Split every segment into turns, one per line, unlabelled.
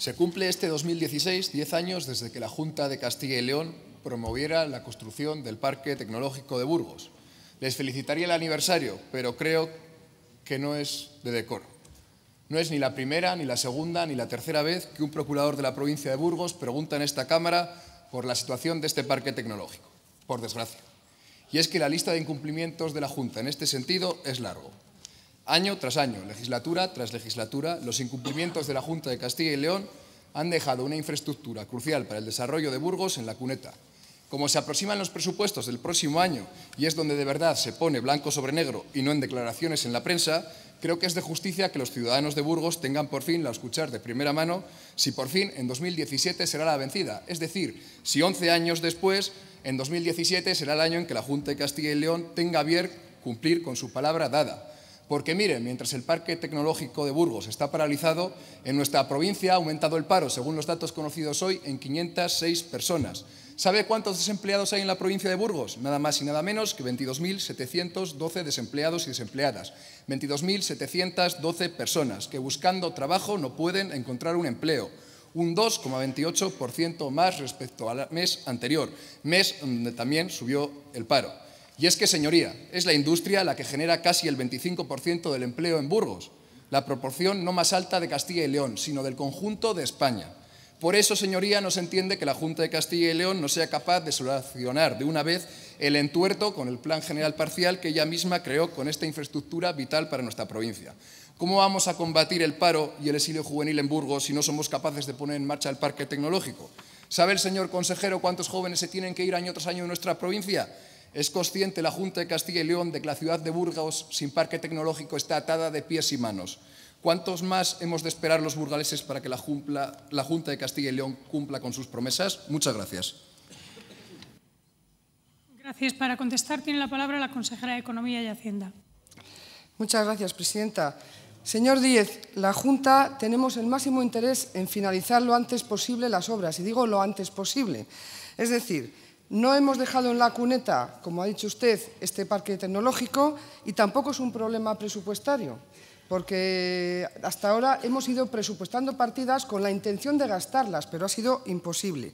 Se cumple este 2016 10 años desde que la Junta de Castilla y León promoviera la construcción del Parque Tecnológico de Burgos. Les felicitaría el aniversario, pero creo que no es de decoro. No es ni la primera, ni la segunda, ni la tercera vez que un procurador de la provincia de Burgos pregunta en esta Cámara por la situación de este parque tecnológico, por desgracia. Y es que la lista de incumplimientos de la Junta en este sentido es largo. Año tras año, legislatura tras legislatura, los incumplimientos de la Junta de Castilla y León han dejado una infraestructura crucial para el desarrollo de Burgos en la cuneta. Como se aproximan los presupuestos del próximo año y es donde de verdad se pone blanco sobre negro y no en declaraciones en la prensa, creo que es de justicia que los ciudadanos de Burgos tengan por fin la escuchar de primera mano si por fin en 2017 será la vencida. Es decir, si 11 años después, en 2017 será el año en que la Junta de Castilla y León tenga bien cumplir con su palabra dada. Porque miren, mientras el Parque Tecnológico de Burgos está paralizado, en nuestra provincia ha aumentado el paro, según los datos conocidos hoy, en 506 personas. ¿Sabe cuántos desempleados hay en la provincia de Burgos? Nada más y nada menos que 22.712 desempleados y desempleadas. 22.712 personas que buscando trabajo no pueden encontrar un empleo un 2,28% más respecto al mes anterior, mes donde también subió el paro. Y es que, señoría, es la industria la que genera casi el 25% del empleo en Burgos, la proporción no más alta de Castilla y León, sino del conjunto de España. Por eso, señoría, no se entiende que la Junta de Castilla y León no sea capaz de solucionar de una vez el entuerto con el Plan General Parcial que ella misma creó con esta infraestructura vital para nuestra provincia. ¿Cómo vamos a combatir el paro y el exilio juvenil en Burgos si no somos capaces de poner en marcha el parque tecnológico? ¿Sabe el señor consejero cuántos jóvenes se tienen que ir año tras año en nuestra provincia? Es consciente la Junta de Castilla y León de que la ciudad de Burgos, sin parque tecnológico, está atada de pies y manos. ¿Cuántos más hemos de esperar los burgaleses para que la, la Junta de Castilla y León cumpla con sus promesas? Muchas gracias.
Gracias. Para contestar tiene la palabra la consejera de Economía y Hacienda. Muchas gracias, presidenta. Señor Díez, la Junta tenemos el máximo interés en finalizar lo antes posible las obras, y digo lo antes posible. Es decir, no hemos dejado en la cuneta, como ha dicho usted, este parque tecnológico y tampoco es un problema presupuestario, porque hasta ahora hemos ido presupuestando partidas con la intención de gastarlas, pero ha sido imposible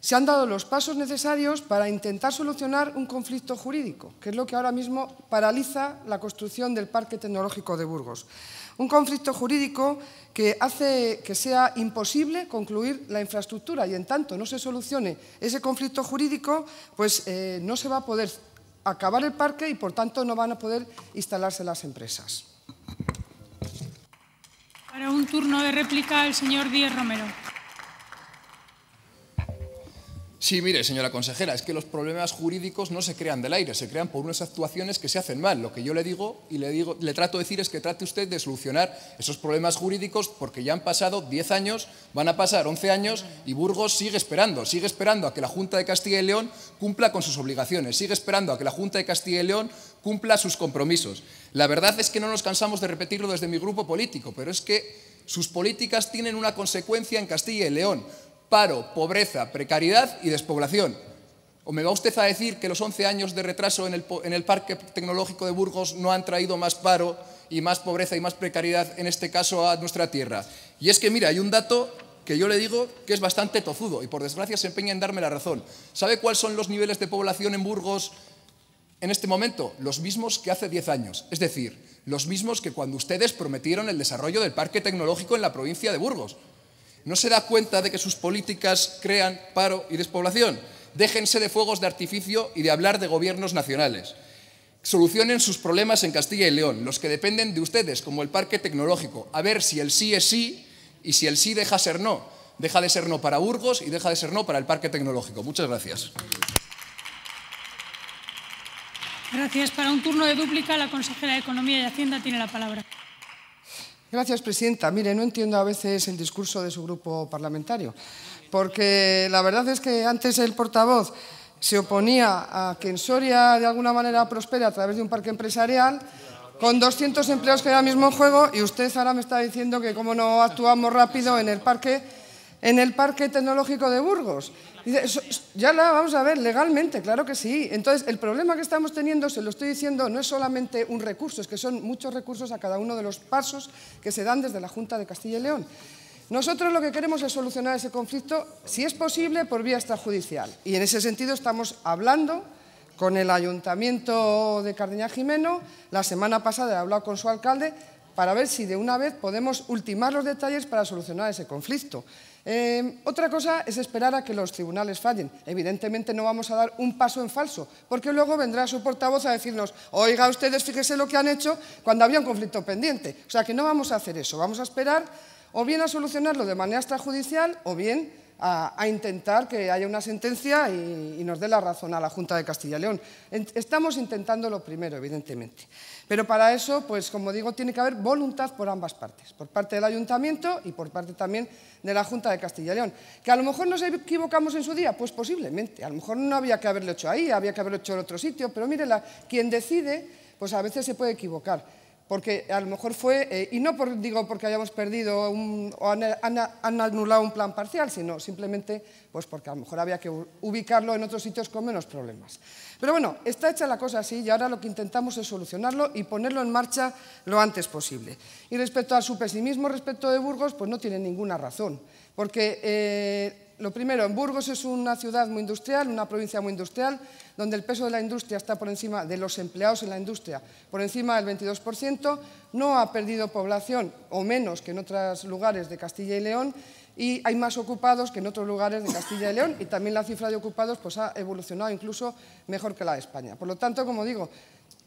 se han dado los pasos necesarios para intentar solucionar un conflicto jurídico, que es lo que ahora mismo paraliza la construcción del Parque Tecnológico de Burgos. Un conflicto jurídico que hace que sea imposible concluir la infraestructura y en tanto no se solucione ese conflicto jurídico, pues eh, no se va a poder acabar el parque y por tanto no van a poder instalarse las empresas. Para un turno de réplica el señor Díez Romero.
Sí, mire, señora consejera, es que los problemas jurídicos no se crean del aire, se crean por unas actuaciones que se hacen mal. Lo que yo le digo y le, digo, le trato de decir es que trate usted de solucionar esos problemas jurídicos porque ya han pasado 10 años, van a pasar 11 años y Burgos sigue esperando, sigue esperando a que la Junta de Castilla y León cumpla con sus obligaciones, sigue esperando a que la Junta de Castilla y León cumpla sus compromisos. La verdad es que no nos cansamos de repetirlo desde mi grupo político, pero es que sus políticas tienen una consecuencia en Castilla y León paro, pobreza, precariedad y despoblación. ¿O me va usted a decir que los 11 años de retraso en el, Parque Tecnológico de Burgos no han traído más paro y más pobreza y más precariedad, en este caso, a nuestra tierra? Y es que, mira, hay un dato que yo le digo que es bastante tozudo y por desgracia se empeña en darme la razón. ¿Sabe cuáles son los niveles de población en Burgos en este momento? Los mismos que hace 10 años. Es decir, los mismos que cuando ustedes prometieron el desarrollo del parque tecnológico en la provincia de Burgos no se da cuenta de que sus políticas crean paro y despoblación. Déjense de fuegos de artificio y de hablar de gobiernos nacionales. Solucionen sus problemas en Castilla y León, los que dependen de ustedes, como el parque tecnológico. A ver si el sí es sí y si el sí deja ser no. Deja de ser no para Burgos y deja de ser no para el parque tecnológico. Muchas gracias.
Gracias. Para un turno de dúplica, la consejera de Economía y Hacienda tiene la palabra. Gracias, presidenta. Mire, no entiendo a veces el discurso de su grupo parlamentario, porque la verdad es que antes el portavoz se oponía a que en Soria de alguna manera prospere a través de un parque empresarial con 200 empleos que era el mismo juego y usted ahora me está diciendo que como no actuamos rápido en el parque en el Parque Tecnológico de Burgos. ya la vamos a ver legalmente, claro que sí. Entonces, el problema que estamos teniendo, se lo estoy diciendo, no es solamente un recurso, es que son muchos recursos a cada uno de los pasos que se dan desde la Junta de Castilla y León. Nosotros lo que queremos es solucionar ese conflicto, si es posible, por vía extrajudicial. Y en ese sentido estamos hablando con el Ayuntamiento de Cardeña Jimeno. La semana pasada he hablado con su alcalde para ver si de una vez podemos ultimar los detalles para solucionar ese conflicto. Em, otra cosa es esperar a que los tribunales fallen. Evidentemente no vamos a dar un paso en falso, porque luego vendrá su portavoz a decirnos, oiga ustedes, fíjese lo que han hecho cuando había un conflicto pendiente. O sea que no vamos a hacer eso, vamos a esperar o bien a solucionarlo de manera extrajudicial o bien a, intentar que haya una sentencia y, nos dé la razón a la Junta de Castilla y León. Estamos intentando lo primero, evidentemente. Pero para eso, pues como digo, tiene que haber voluntad por ambas partes, por parte del Ayuntamiento y por parte también de la Junta de Castilla y León. Que a lo mejor nos equivocamos en su día, pues posiblemente. A lo mejor no había que haberlo hecho ahí, había que haberlo hecho en otro sitio, pero mire, quien decide, pues a veces se puede equivocar porque a lo mejor fue, eh, y no digo porque hayamos perdido o han, anulado un plan parcial, sino simplemente pues porque a lo mejor había que ubicarlo en otros sitios con menos problemas. Pero bueno, está hecha la cosa así y ahora lo que intentamos es solucionarlo y ponerlo en marcha lo antes posible. Y respecto a su pesimismo respecto de Burgos, pues no tiene ninguna razón, porque... Eh, lo primero, en Burgos es una ciudad muy industrial, una provincia muy industrial, donde el peso de la industria está por encima de los empleados en la industria, por encima del 22%, no ha perdido población o menos que en otros lugares de Castilla y León, y hay más ocupados que en otros lugares de Castilla y León y también la cifra de ocupados pues, ha evolucionado incluso mejor que la de España. Por lo tanto, como digo,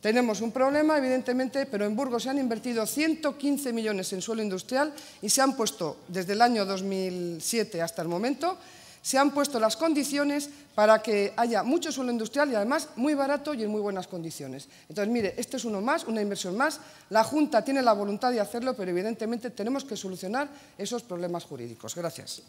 tenemos un problema, evidentemente, pero en Burgos se han invertido 115 millones en suelo industrial y se han puesto desde el año 2007 hasta el momento se han puesto las condiciones para que haya mucho suelo industrial y además muy barato y en muy buenas condiciones. Entonces, mire, esto es uno más, una inversión más. La Junta tiene la voluntad de hacerlo, pero evidentemente tenemos que solucionar esos problemas jurídicos. Gracias.